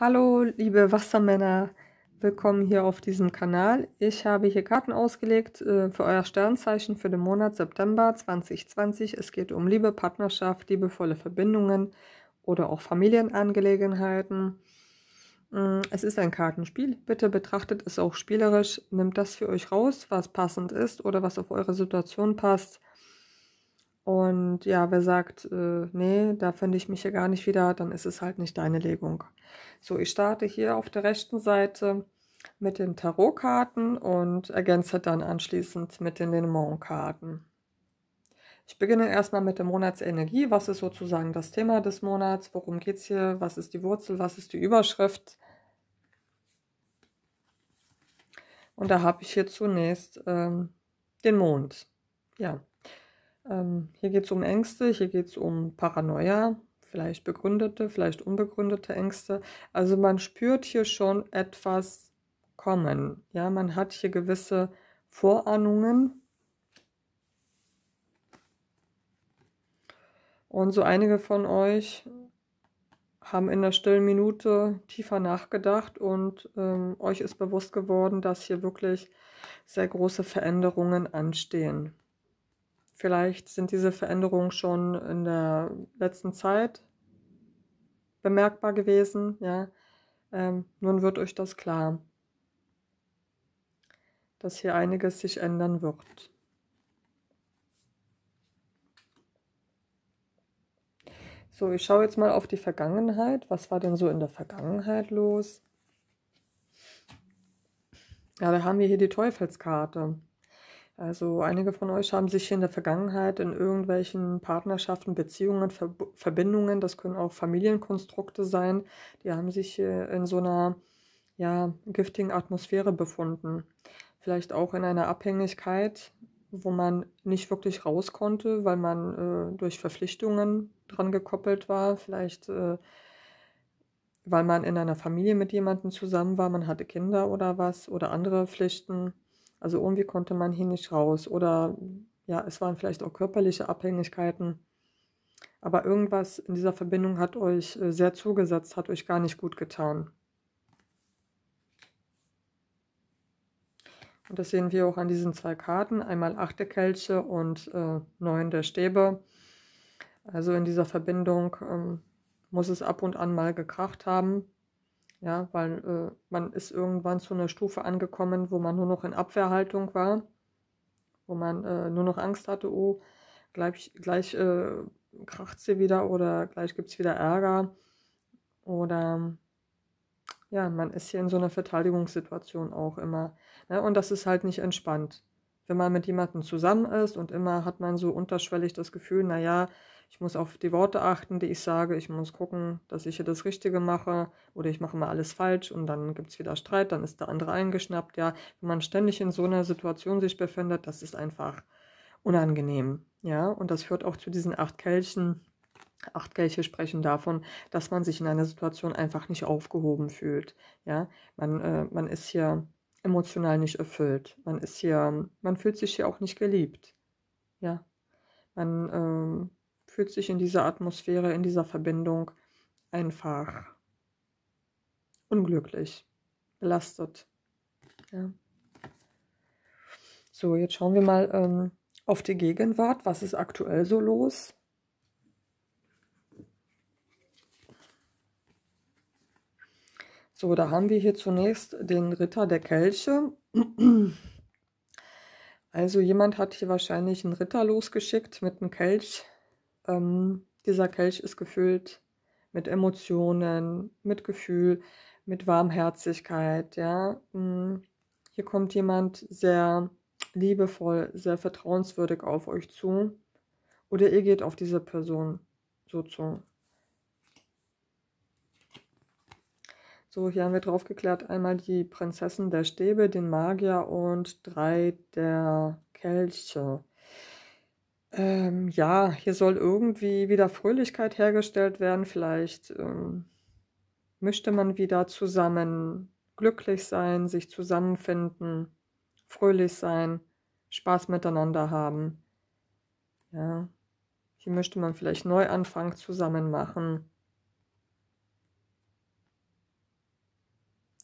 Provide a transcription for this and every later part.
Hallo, liebe Wassermänner. Willkommen hier auf diesem Kanal. Ich habe hier Karten ausgelegt äh, für euer Sternzeichen für den Monat September 2020. Es geht um Liebe, Partnerschaft, liebevolle Verbindungen oder auch Familienangelegenheiten. Mm, es ist ein Kartenspiel. Bitte betrachtet es auch spielerisch. Nehmt das für euch raus, was passend ist oder was auf eure Situation passt. Und ja, wer sagt, äh, nee, da finde ich mich hier gar nicht wieder, dann ist es halt nicht deine Legung. So, ich starte hier auf der rechten Seite mit den Tarotkarten und ergänze dann anschließend mit den Lenormand-Karten. Ich beginne erstmal mit der Monatsenergie. Was ist sozusagen das Thema des Monats? Worum geht es hier? Was ist die Wurzel? Was ist die Überschrift? Und da habe ich hier zunächst ähm, den Mond. Ja, ähm, hier geht es um Ängste, hier geht es um Paranoia, vielleicht begründete, vielleicht unbegründete Ängste. Also man spürt hier schon etwas kommen. Ja, man hat hier gewisse Vorahnungen. Und so einige von euch haben in der stillen Minute tiefer nachgedacht und ähm, euch ist bewusst geworden, dass hier wirklich sehr große Veränderungen anstehen. Vielleicht sind diese Veränderungen schon in der letzten Zeit bemerkbar gewesen, ja. Ähm, nun wird euch das klar, dass hier einiges sich ändern wird. So, ich schaue jetzt mal auf die Vergangenheit. Was war denn so in der Vergangenheit los? Ja, da haben wir hier die Teufelskarte. Also einige von euch haben sich in der Vergangenheit in irgendwelchen Partnerschaften, Beziehungen, Ver Verbindungen, das können auch Familienkonstrukte sein, die haben sich äh, in so einer ja, giftigen Atmosphäre befunden. Vielleicht auch in einer Abhängigkeit, wo man nicht wirklich raus konnte, weil man äh, durch Verpflichtungen dran gekoppelt war, vielleicht äh, weil man in einer Familie mit jemandem zusammen war, man hatte Kinder oder was oder andere Pflichten also irgendwie konnte man hier nicht raus. Oder ja, es waren vielleicht auch körperliche Abhängigkeiten. Aber irgendwas in dieser Verbindung hat euch äh, sehr zugesetzt, hat euch gar nicht gut getan. Und das sehen wir auch an diesen zwei Karten. Einmal 8 der Kelche und äh, 9 der Stäbe. Also in dieser Verbindung ähm, muss es ab und an mal gekracht haben. Ja, weil äh, man ist irgendwann zu einer Stufe angekommen, wo man nur noch in Abwehrhaltung war, wo man äh, nur noch Angst hatte, oh, gleich, gleich äh, kracht sie wieder oder gleich gibt es wieder Ärger. Oder ja, man ist hier in so einer Verteidigungssituation auch immer. Ne? Und das ist halt nicht entspannt. Wenn man mit jemandem zusammen ist und immer hat man so unterschwellig das Gefühl, naja, ich muss auf die Worte achten, die ich sage. Ich muss gucken, dass ich hier das Richtige mache oder ich mache mal alles falsch und dann gibt es wieder Streit, dann ist der andere eingeschnappt. Ja, wenn man ständig in so einer Situation sich befindet, das ist einfach unangenehm. Ja, und das führt auch zu diesen acht Kelchen. Acht Kelche sprechen davon, dass man sich in einer Situation einfach nicht aufgehoben fühlt. Ja, man, äh, man ist hier emotional nicht erfüllt. Man ist hier, man fühlt sich hier auch nicht geliebt. Ja, man, äh, fühlt sich in dieser Atmosphäre, in dieser Verbindung einfach unglücklich, belastet. Ja. So, jetzt schauen wir mal ähm, auf die Gegenwart. Was ist aktuell so los? So, da haben wir hier zunächst den Ritter der Kelche. Also jemand hat hier wahrscheinlich einen Ritter losgeschickt mit einem Kelch ähm, dieser Kelch ist gefüllt mit Emotionen, mit Gefühl, mit Warmherzigkeit. Ja? Hm, hier kommt jemand sehr liebevoll, sehr vertrauenswürdig auf euch zu. Oder ihr geht auf diese Person so zu. So, hier haben wir drauf geklärt einmal die Prinzessin der Stäbe, den Magier und drei der Kelche. Ähm, ja, hier soll irgendwie wieder Fröhlichkeit hergestellt werden. Vielleicht ähm, möchte man wieder zusammen glücklich sein, sich zusammenfinden, fröhlich sein, Spaß miteinander haben. Ja, hier möchte man vielleicht Neuanfang zusammen machen.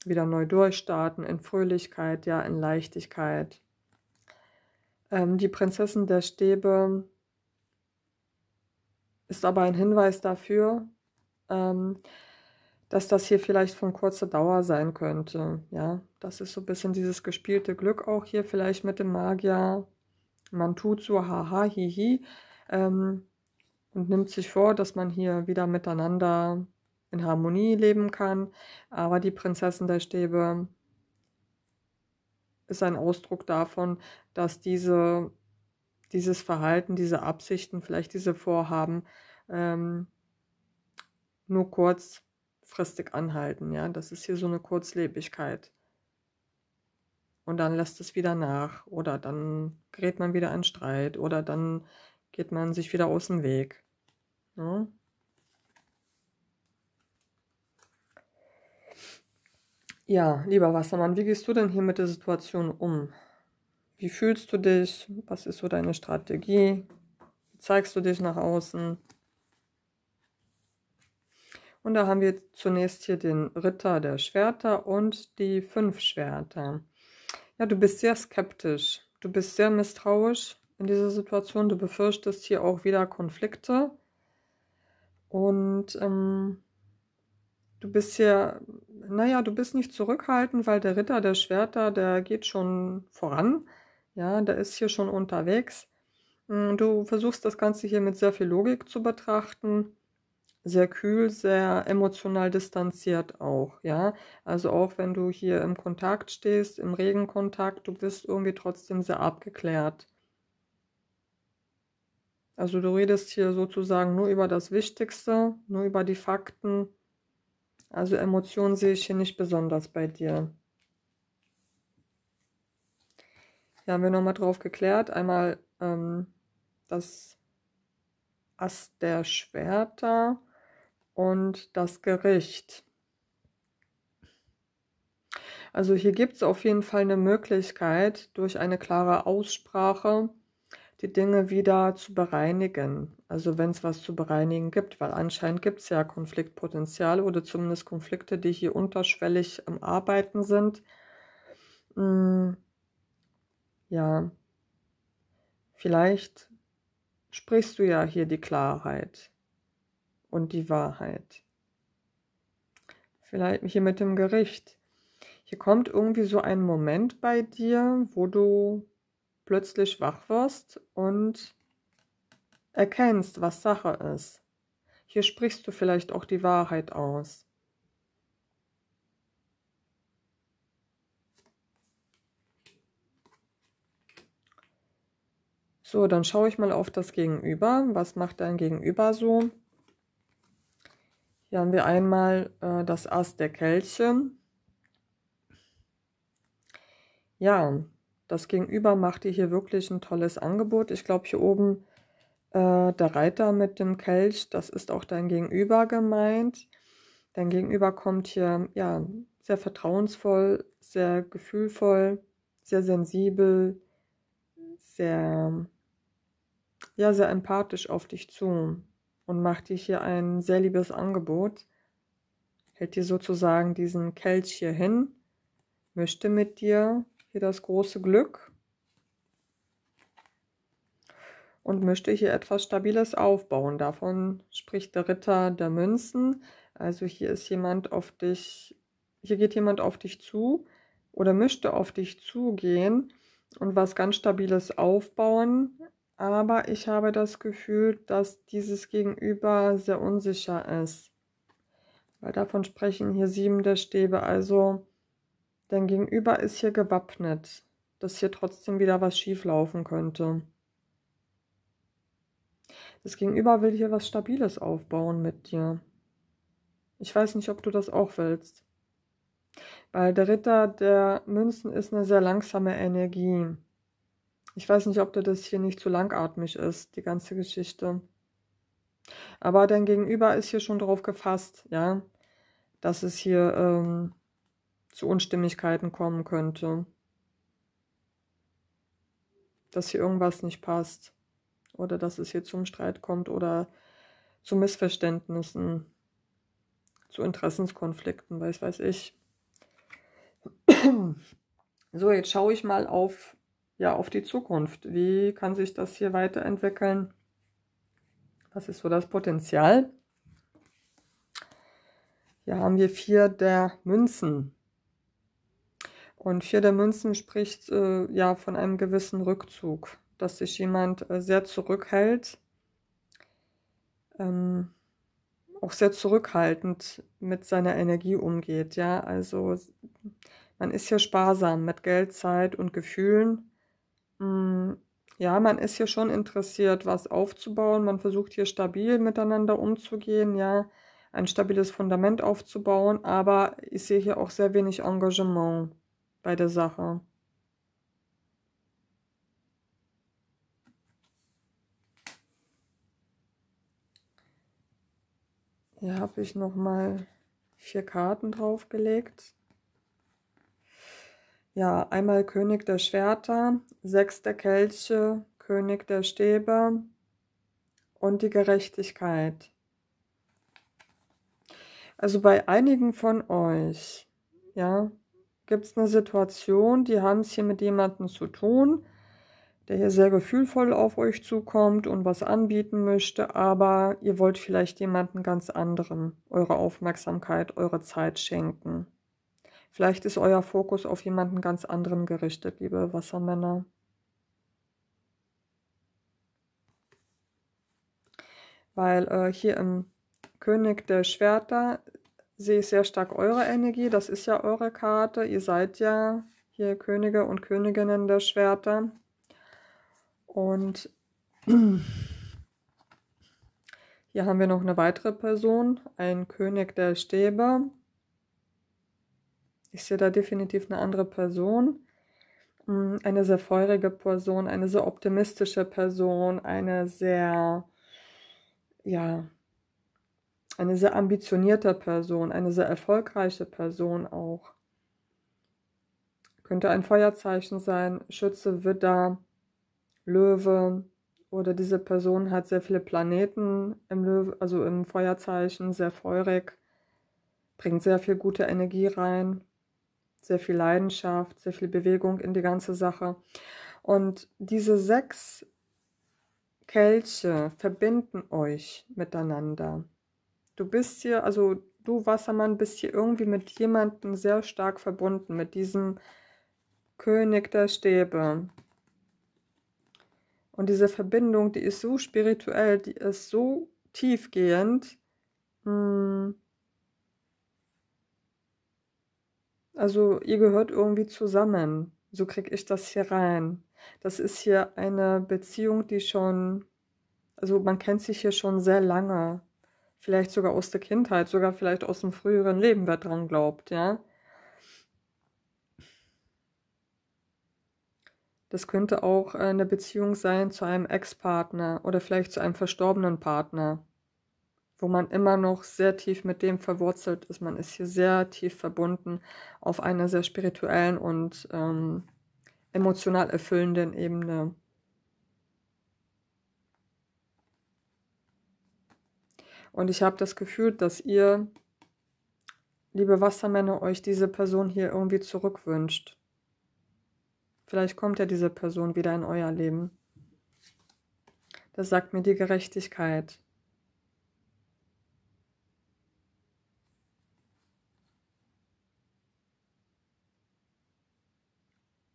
Wieder neu durchstarten in Fröhlichkeit, ja, in Leichtigkeit. Ähm, die Prinzessin der Stäbe ist aber ein Hinweis dafür, ähm, dass das hier vielleicht von kurzer Dauer sein könnte. Ja, das ist so ein bisschen dieses gespielte Glück auch hier vielleicht mit dem Magier. Man tut so haha hihi ähm, und nimmt sich vor, dass man hier wieder miteinander in Harmonie leben kann. Aber die Prinzessin der Stäbe ist ein Ausdruck davon, dass diese, dieses Verhalten, diese Absichten, vielleicht diese Vorhaben ähm, nur kurzfristig anhalten. Ja? Das ist hier so eine Kurzlebigkeit. Und dann lässt es wieder nach oder dann gerät man wieder in Streit oder dann geht man sich wieder aus dem Weg. Ja? Ne? Ja, lieber Wassermann, wie gehst du denn hier mit der Situation um? Wie fühlst du dich? Was ist so deine Strategie? Wie zeigst du dich nach außen? Und da haben wir zunächst hier den Ritter der Schwerter und die fünf Schwerter. Ja, du bist sehr skeptisch. Du bist sehr misstrauisch in dieser Situation. Du befürchtest hier auch wieder Konflikte. Und ähm, du bist hier, naja, du bist nicht zurückhaltend, weil der Ritter der Schwerter, der geht schon voran. Ja, der ist hier schon unterwegs. Mm, du versuchst das Ganze hier mit sehr viel Logik zu betrachten. Sehr kühl, sehr emotional distanziert auch, ja. Also auch wenn du hier im Kontakt stehst, im Regenkontakt, du bist irgendwie trotzdem sehr abgeklärt. Also du redest hier sozusagen nur über das Wichtigste, nur über die Fakten, also Emotionen sehe ich hier nicht besonders bei dir. Hier haben wir nochmal drauf geklärt. Einmal ähm, das Ast der Schwerter und das Gericht. Also hier gibt es auf jeden Fall eine Möglichkeit, durch eine klare Aussprache die Dinge wieder zu bereinigen. Also wenn es was zu bereinigen gibt, weil anscheinend gibt es ja Konfliktpotenzial oder zumindest Konflikte, die hier unterschwellig am Arbeiten sind. Hm, ja, vielleicht sprichst du ja hier die Klarheit und die Wahrheit. Vielleicht hier mit dem Gericht. Hier kommt irgendwie so ein Moment bei dir, wo du plötzlich wach wirst und erkennst, was Sache ist. Hier sprichst du vielleicht auch die Wahrheit aus. So, dann schaue ich mal auf das Gegenüber. Was macht dein Gegenüber so? Hier haben wir einmal äh, das Ast der Kelche. Ja, das Gegenüber macht dir hier wirklich ein tolles Angebot. Ich glaube, hier oben äh, der Reiter mit dem Kelch, das ist auch dein Gegenüber gemeint. Dein Gegenüber kommt hier ja, sehr vertrauensvoll, sehr gefühlvoll, sehr sensibel, sehr, ja, sehr empathisch auf dich zu und macht dir hier ein sehr liebes Angebot. Hält dir sozusagen diesen Kelch hier hin, möchte mit dir hier das große Glück und möchte hier etwas Stabiles aufbauen. Davon spricht der Ritter der Münzen. Also hier ist jemand auf dich, hier geht jemand auf dich zu oder möchte auf dich zugehen und was ganz Stabiles aufbauen. Aber ich habe das Gefühl, dass dieses Gegenüber sehr unsicher ist. Weil davon sprechen hier sieben der Stäbe. Also Dein Gegenüber ist hier gewappnet, dass hier trotzdem wieder was schieflaufen könnte. Das Gegenüber will hier was Stabiles aufbauen mit dir. Ich weiß nicht, ob du das auch willst. Weil der Ritter der Münzen ist eine sehr langsame Energie. Ich weiß nicht, ob dir das hier nicht zu langatmig ist, die ganze Geschichte. Aber dein Gegenüber ist hier schon drauf gefasst, ja, dass es hier ähm, zu Unstimmigkeiten kommen könnte. Dass hier irgendwas nicht passt oder dass es hier zum Streit kommt oder zu Missverständnissen, zu Interessenskonflikten, weiß weiß ich. So, jetzt schaue ich mal auf, ja, auf die Zukunft. Wie kann sich das hier weiterentwickeln? Was ist so das Potenzial? Hier haben wir vier der Münzen. Und vier der Münzen spricht äh, ja von einem gewissen Rückzug, dass sich jemand äh, sehr zurückhält, ähm, auch sehr zurückhaltend mit seiner Energie umgeht. Ja, also man ist hier sparsam mit Geld, Zeit und Gefühlen. Mm, ja, man ist hier schon interessiert, was aufzubauen. Man versucht hier stabil miteinander umzugehen. Ja, ein stabiles Fundament aufzubauen, aber ich sehe hier auch sehr wenig Engagement bei der Sache. Hier habe ich nochmal vier Karten draufgelegt. Ja, einmal König der Schwerter, Sechs der Kelche, König der Stäbe und die Gerechtigkeit. Also bei einigen von euch, ja, gibt es eine Situation, die haben es hier mit jemandem zu tun, der hier sehr gefühlvoll auf euch zukommt und was anbieten möchte, aber ihr wollt vielleicht jemandem ganz anderen eure Aufmerksamkeit, eure Zeit schenken. Vielleicht ist euer Fokus auf jemanden ganz anderen gerichtet, liebe Wassermänner. Weil äh, hier im König der Schwerter sehe ich sehr stark eure Energie. Das ist ja eure Karte. Ihr seid ja hier Könige und Königinnen der Schwerter. Und hier haben wir noch eine weitere Person, ein König der Stäbe. Ich sehe da definitiv eine andere Person. Hm, eine sehr feurige Person, eine sehr optimistische Person, eine sehr, ja, eine sehr ambitionierte Person, eine sehr erfolgreiche Person auch. Könnte ein Feuerzeichen sein, Schütze, Widder, Löwe oder diese Person hat sehr viele Planeten im Löwe, also im Feuerzeichen, sehr feurig, bringt sehr viel gute Energie rein, sehr viel Leidenschaft, sehr viel Bewegung in die ganze Sache. Und diese sechs Kelche verbinden euch miteinander du bist hier, also du Wassermann bist hier irgendwie mit jemandem sehr stark verbunden, mit diesem König der Stäbe. Und diese Verbindung, die ist so spirituell, die ist so tiefgehend. Hm. Also ihr gehört irgendwie zusammen. So kriege ich das hier rein. Das ist hier eine Beziehung, die schon, also man kennt sich hier schon sehr lange vielleicht sogar aus der Kindheit, sogar vielleicht aus dem früheren Leben, wer dran glaubt, ja. Das könnte auch eine Beziehung sein zu einem Ex-Partner oder vielleicht zu einem verstorbenen Partner, wo man immer noch sehr tief mit dem verwurzelt ist. Man ist hier sehr tief verbunden auf einer sehr spirituellen und ähm, emotional erfüllenden Ebene. Und ich habe das Gefühl, dass ihr, liebe Wassermänner, euch diese Person hier irgendwie zurückwünscht. Vielleicht kommt ja diese Person wieder in euer Leben. Das sagt mir die Gerechtigkeit.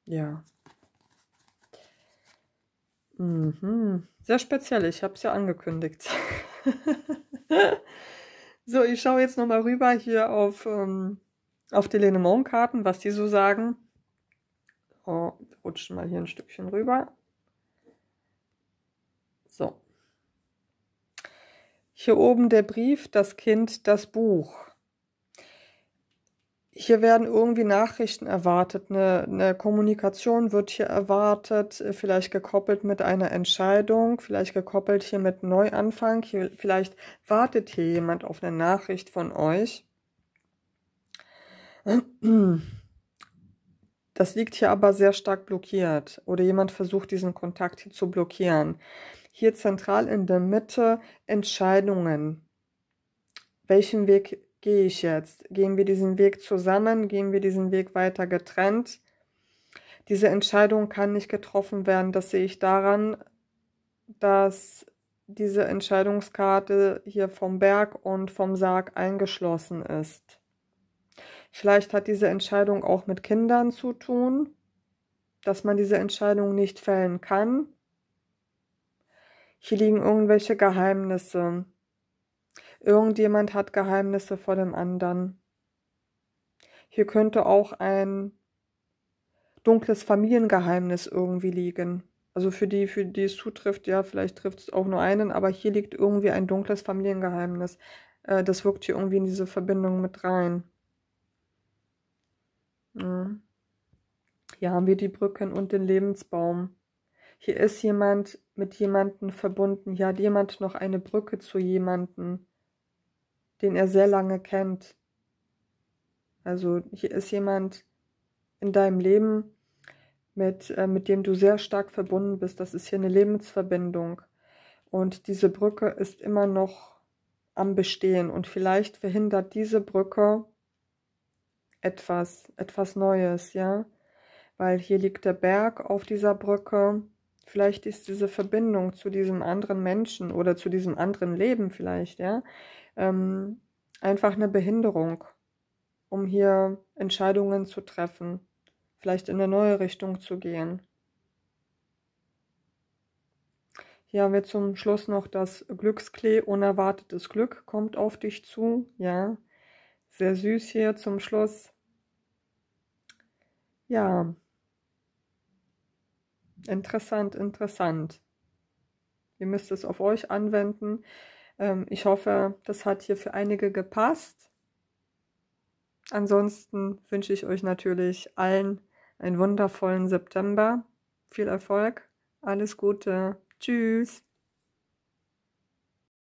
Ja. Mhm. Sehr speziell, ich habe es ja angekündigt. so, ich schaue jetzt nochmal rüber hier auf, ähm, auf die Lenemont-Karten, was die so sagen. Oh, rutschen mal hier ein Stückchen rüber. So. Hier oben der Brief, das Kind, das Buch hier werden irgendwie Nachrichten erwartet, eine, eine, Kommunikation wird hier erwartet, äh, vielleicht gekoppelt mit einer Entscheidung, vielleicht gekoppelt hier mit Neuanfang, hier, vielleicht wartet hier jemand auf eine Nachricht von euch. Das liegt hier aber sehr stark blockiert oder jemand versucht diesen Kontakt hier zu blockieren. Hier zentral in der Mitte Entscheidungen, welchen Weg gehe ich jetzt? Gehen wir diesen Weg zusammen? Gehen wir diesen Weg weiter getrennt? Diese Entscheidung kann nicht getroffen werden. Das sehe ich daran, dass diese Entscheidungskarte hier vom Berg und vom Sarg eingeschlossen ist. Vielleicht hat diese Entscheidung auch mit Kindern zu tun, dass man diese Entscheidung nicht fällen kann. Hier liegen irgendwelche Geheimnisse. Irgendjemand hat Geheimnisse vor dem anderen. Hier könnte auch ein dunkles Familiengeheimnis irgendwie liegen. Also für die, für die es zutrifft, ja, vielleicht trifft es auch nur einen, aber hier liegt irgendwie ein dunkles Familiengeheimnis. Äh, das wirkt hier irgendwie in diese Verbindung mit rein. Ja. Hm. Hier haben wir die Brücken und den Lebensbaum. Hier ist jemand mit jemandem verbunden. Hier hat jemand noch eine Brücke zu jemandem den er sehr lange kennt. Also hier ist jemand in deinem Leben, mit, äh, mit dem du sehr stark verbunden bist. Das ist hier eine Lebensverbindung. Und diese Brücke ist immer noch am Bestehen. Und vielleicht verhindert diese Brücke etwas, etwas Neues, ja. Weil hier liegt der Berg auf dieser Brücke. Vielleicht ist diese Verbindung zu diesem anderen Menschen oder zu diesem anderen Leben vielleicht, ja, ähm, einfach eine Behinderung, um hier Entscheidungen zu treffen, vielleicht in eine neue Richtung zu gehen. Hier haben wir zum Schluss noch das Glücksklee. Unerwartetes Glück kommt auf dich zu. Ja, sehr süß hier zum Schluss. Ja, interessant, interessant. Ihr müsst es auf euch anwenden. Ähm, ich hoffe, das hat hier für einige gepasst. Ansonsten wünsche ich euch natürlich allen einen wundervollen September. Viel Erfolg, alles Gute, tschüss.